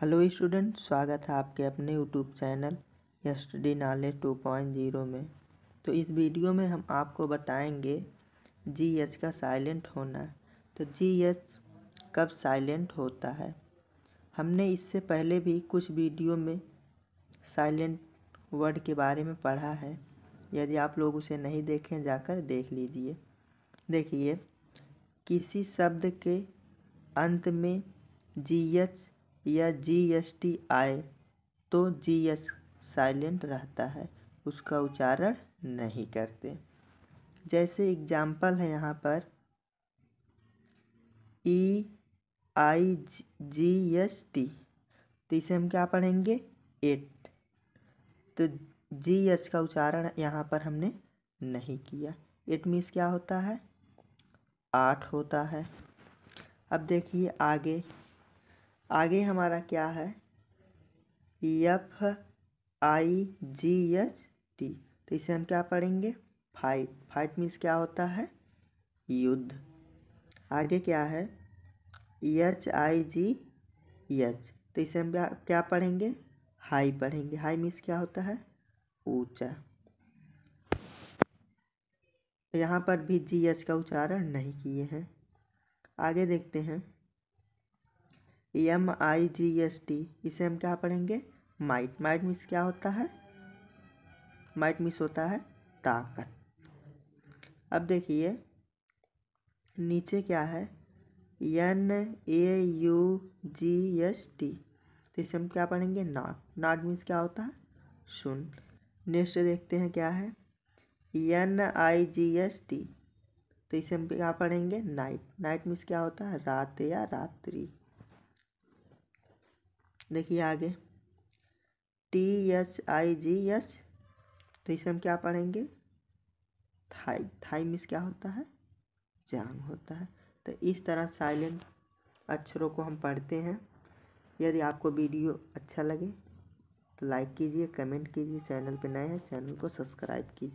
hello student स्वागत है आपके अपने YouTube channel e study knowledge two point zero में तो इस वीडियो में हम आपको बताएंगे जी एच का साइलेंट होना तो जी एच कब साइलेंट होता है हमने इससे पहले भी कुछ वीडियो में साइलेंट वर्ड के बारे में पढ़ा है यदि आप लोग उसे नहीं देखें जाकर देख लीजिए देखिए किसी शब्द के अंत में जी एच या जी एस टी आए तो जी एस साइलेंट रहता है उसका उच्चारण नहीं करते जैसे एग्जाम्पल है यहाँ पर ई आई जी एस टी तो इसे हम क्या पढ़ेंगे एट तो जी एस का उच्चारण यहाँ पर हमने नहीं किया एट मीन्स क्या होता है आठ होता है अब देखिए आगे आगे हमारा क्या है F I G H T तो इसे हम क्या पढ़ेंगे फाइट फाइट मीन्स क्या होता है युद्ध आगे क्या है एच आई जी एच तो इसे हम क्या पढ़ेंगे हाई पढ़ेंगे हाई मीन्स क्या होता है ऊंचा यहाँ पर भी जी एच का उच्चारण नहीं किए हैं आगे देखते हैं M I G S T इसे हम क्या पढ़ेंगे माइट माइट मिस क्या होता है माइट मिस होता है ताकत अब देखिए नीचे क्या है N A U G S T तो इसे हम क्या पढ़ेंगे नाट नाट मिस क्या होता है सुन नेक्स्ट देखते हैं क्या है N I G S T तो इसे हम क्या पढ़ेंगे नाइट नाइट मिस क्या होता है रात या रात्रि देखिए आगे T H I G H तो इसे हम क्या पढ़ेंगे थाई थाई मिस क्या होता है जांग होता है तो इस तरह साइलेंट अक्षरों को हम पढ़ते हैं यदि आपको वीडियो अच्छा लगे तो लाइक कीजिए कमेंट कीजिए चैनल पर नए हैं चैनल को सब्सक्राइब कीजिए